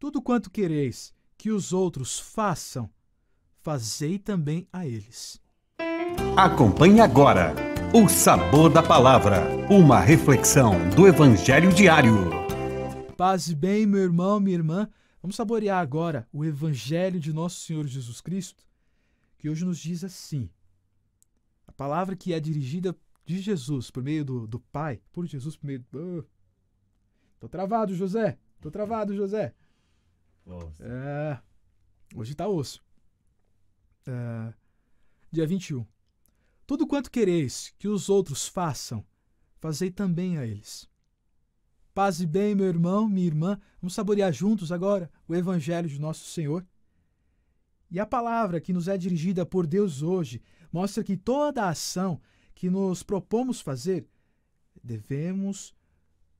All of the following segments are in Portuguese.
Tudo quanto quereis que os outros façam, fazei também a eles. Acompanhe agora o Sabor da Palavra, uma reflexão do Evangelho diário. Paz e bem, meu irmão, minha irmã. Vamos saborear agora o Evangelho de Nosso Senhor Jesus Cristo, que hoje nos diz assim: a palavra que é dirigida de Jesus por meio do, do Pai, por Jesus por meio. Do... Oh. Tô travado, José! Tô travado, José! Nossa. É. Hoje tá osso. É, dia 21. Tudo quanto quereis que os outros façam, fazei também a eles. Paz e bem, meu irmão, minha irmã. Vamos saborear juntos agora o Evangelho de Nosso Senhor. E a palavra que nos é dirigida por Deus hoje mostra que toda ação que nos propomos fazer devemos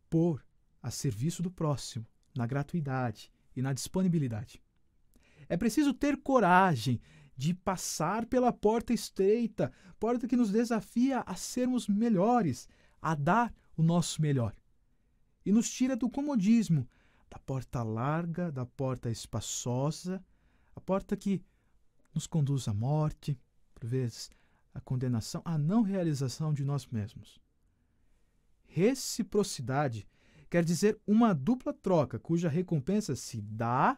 pôr a serviço do próximo, na gratuidade, e na disponibilidade. É preciso ter coragem de passar pela porta estreita, porta que nos desafia a sermos melhores, a dar o nosso melhor. E nos tira do comodismo, da porta larga, da porta espaçosa, a porta que nos conduz à morte, por vezes à condenação, à não realização de nós mesmos. Reciprocidade Quer dizer uma dupla troca, cuja recompensa se dá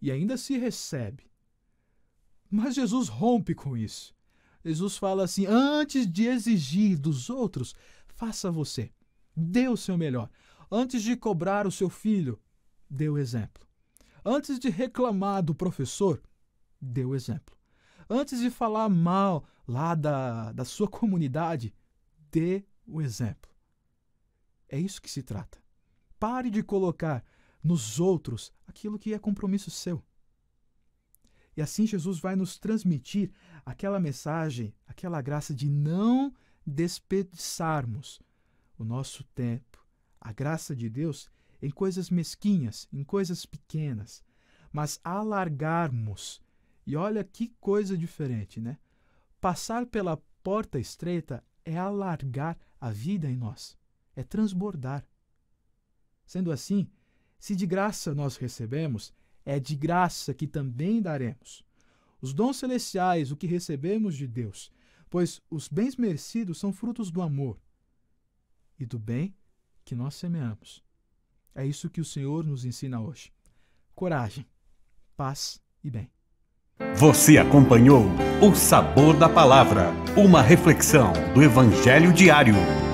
e ainda se recebe. Mas Jesus rompe com isso. Jesus fala assim: antes de exigir dos outros, faça você. Dê o seu melhor. Antes de cobrar o seu filho, dê o exemplo. Antes de reclamar do professor, dê o exemplo. Antes de falar mal lá da, da sua comunidade, dê o exemplo. É isso que se trata. Pare de colocar nos outros aquilo que é compromisso seu. E assim Jesus vai nos transmitir aquela mensagem, aquela graça de não desperdiçarmos o nosso tempo, a graça de Deus em coisas mesquinhas, em coisas pequenas, mas alargarmos. E olha que coisa diferente, né? Passar pela porta estreita é alargar a vida em nós, é transbordar. Sendo assim, se de graça nós recebemos, é de graça que também daremos. Os dons celestiais, o que recebemos de Deus, pois os bens merecidos são frutos do amor e do bem que nós semeamos. É isso que o Senhor nos ensina hoje. Coragem, paz e bem. Você acompanhou O Sabor da Palavra, uma reflexão do Evangelho diário